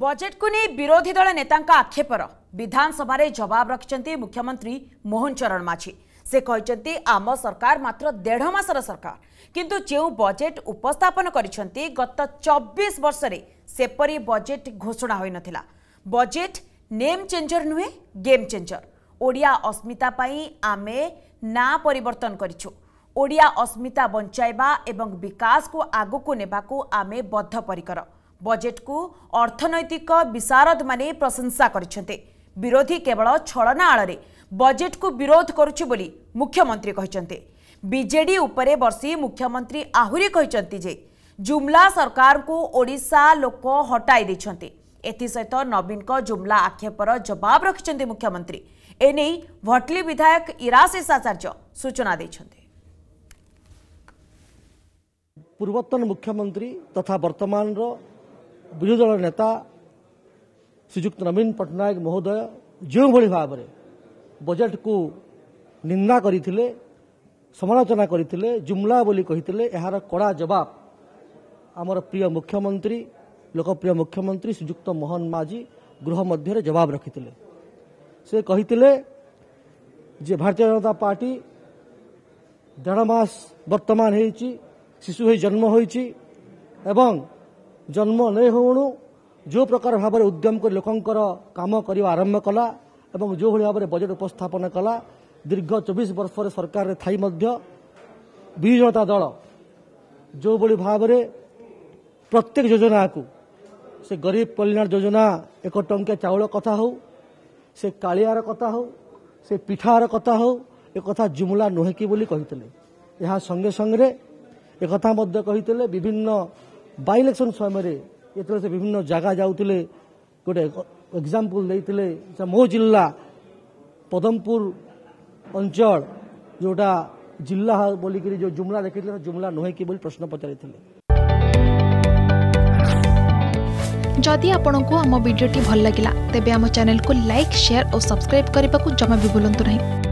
budget को नहीं विरोधी दल नेता आक्षेपर विधानसभा जवाब रखिंट मुख्यमंत्री मोहन चरण माझी से कहते आम सरकार मात्र देढ़ सरकार किंतु जो बजेट उपस्थापन कर गत चबीश वर्षे बजेट घोषणा हो नाला बजेट नेम चेंजर नुहे गेम चेंजर ओडिया अस्मिता आम ना परिवर्तन करूँ ओडिया अस्मिता बंचाइबा एवं विकास को आगक नेवाक आमे बद्धपरिकर ବଜେଟ୍କୁ ଅର୍ଥନୈତିକ ବିଶାରଦମାନେ ପ୍ରଶଂସା କରିଛନ୍ତି ବିରୋଧୀ କେବଳ ଛଳନା ଆଳରେ ବଜେଟ୍କୁ ବିରୋଧ କରୁଛି ବୋଲି ମୁଖ୍ୟମନ୍ତ୍ରୀ କହିଛନ୍ତି ବିଜେଡି ଉପରେ ବର୍ଷି ମୁଖ୍ୟମନ୍ତ୍ରୀ ଆହୁରି କହିଛନ୍ତି ଯେ ଜୁମ୍ଲା ସରକାରଙ୍କୁ ଓଡ଼ିଶା ଲୋକ ହଟାଇ ଦେଇଛନ୍ତି ଏଥିସହିତ ନବୀନଙ୍କ ଜୁମ୍ଲା ଆକ୍ଷେପର ଜବାବ ରଖିଛନ୍ତି ମୁଖ୍ୟମନ୍ତ୍ରୀ ଏନେଇ ଭଟଲି ବିଧାୟକ ଇରା ଶେଷାଚାର୍ଯ୍ୟ ସୂଚନା ଦେଇଛନ୍ତି ପୂର୍ବତନ ମୁଖ୍ୟମନ୍ତ୍ରୀ ତଥା ବର୍ତ୍ତମାନର ବିରୋଧୀ ଦଳର ନେତା ଶ୍ରୀଯୁକ୍ତ ନବୀନ ପଟ୍ଟନାୟକ ମହୋଦୟ ଯେଉଁଭଳି ଭାବରେ ବଜେଟ୍କୁ ନିନ୍ଦା କରିଥିଲେ ସମାଲୋଚନା କରିଥିଲେ ଜୁମ୍ଲା ବୋଲି କହିଥିଲେ ଏହାର କଡ଼ା ଜବାବ ଆମର ପ୍ରିୟ ମୁଖ୍ୟମନ୍ତ୍ରୀ ଲୋକପ୍ରିୟ ମୁଖ୍ୟମନ୍ତ୍ରୀ ଶ୍ରୀଯୁକ୍ତ ମୋହନ ମାଝୀ ଗୃହ ମଧ୍ୟରେ ଜବାବ ରଖିଥିଲେ ସେ କହିଥିଲେ ଯେ ଭାରତୀୟ ଜନତା ପାର୍ଟି ଦେଢ଼ ମାସ ବର୍ତ୍ତମାନ ହେଇଛି ଶିଶୁ ହୋଇ ଜନ୍ମ ହୋଇଛି ଏବଂ ଜନ୍ମ ନେଇ ହେଉଣୁ ଯେଉଁ ପ୍ରକାର ଭାବରେ ଉଦ୍ୟମ କରି ଲୋକଙ୍କର କାମ କରିବା ଆରମ୍ଭ କଲା ଏବଂ ଯେଉଁଭଳି ଭାବରେ ବଜେଟ୍ ଉପସ୍ଥାପନ କଲା ଦୀର୍ଘ ଚବିଶ ବର୍ଷରେ ସରକାରରେ ଥାଇ ମଧ୍ୟ ବିଜୁ ଜନତା ଦଳ ଯେଉଁଭଳି ଭାବରେ ପ୍ରତ୍ୟେକ ଯୋଜନାକୁ ସେ ଗରିବ କଲ୍ୟାଣ ଯୋଜନା ଏକ ଟଙ୍କିଆ ଚାଉଳ କଥା ହେଉ ସେ କାଳିଆର କଥା ହେଉ ସେ ପିଠାର କଥା ହେଉ ଏ କଥା ଜୁମୁଲା ନୁହେଁ କି ବୋଲି କହିଥିଲେ ଏହା ସଙ୍ଗେ ସଙ୍ଗେରେ ଏକଥା ମଧ୍ୟ କହିଥିଲେ ବିଭିନ୍ନ ବାଇ ଇଲେକ୍ସନ୍ ସମୟରେ ଯେତେବେଳେ ସେ ବିଭିନ୍ନ ଜାଗା ଯାଉଥିଲେ ଗୋଟେ ଏକ୍ଜାମ୍ପଲ୍ ଦେଇଥିଲେ ମୋ ଜିଲ୍ଲା ପଦମପୁର ଅଞ୍ଚଳ ଯେଉଁଟା ଜିଲ୍ଲା ବୋଲିକିରି ଯେଉଁ ଜୁମ୍ଲା ଦେଖିଥିଲେ ଜୁମ୍ଲା ନୁହେଁ କି ବୋଲି ପ୍ରଶ୍ନ ପଚାରିଥିଲେ ଯଦି ଆପଣଙ୍କୁ ଆମ ଭିଡ଼ିଓଟି ଭଲ ଲାଗିଲା ତେବେ ଆମ ଚ୍ୟାନେଲକୁ ଲାଇକ୍ ସେୟାର ଓ ସବସ୍କ୍ରାଇବ୍ କରିବାକୁ ଜମା ବି ଭୁଲନ୍ତୁ ନାହିଁ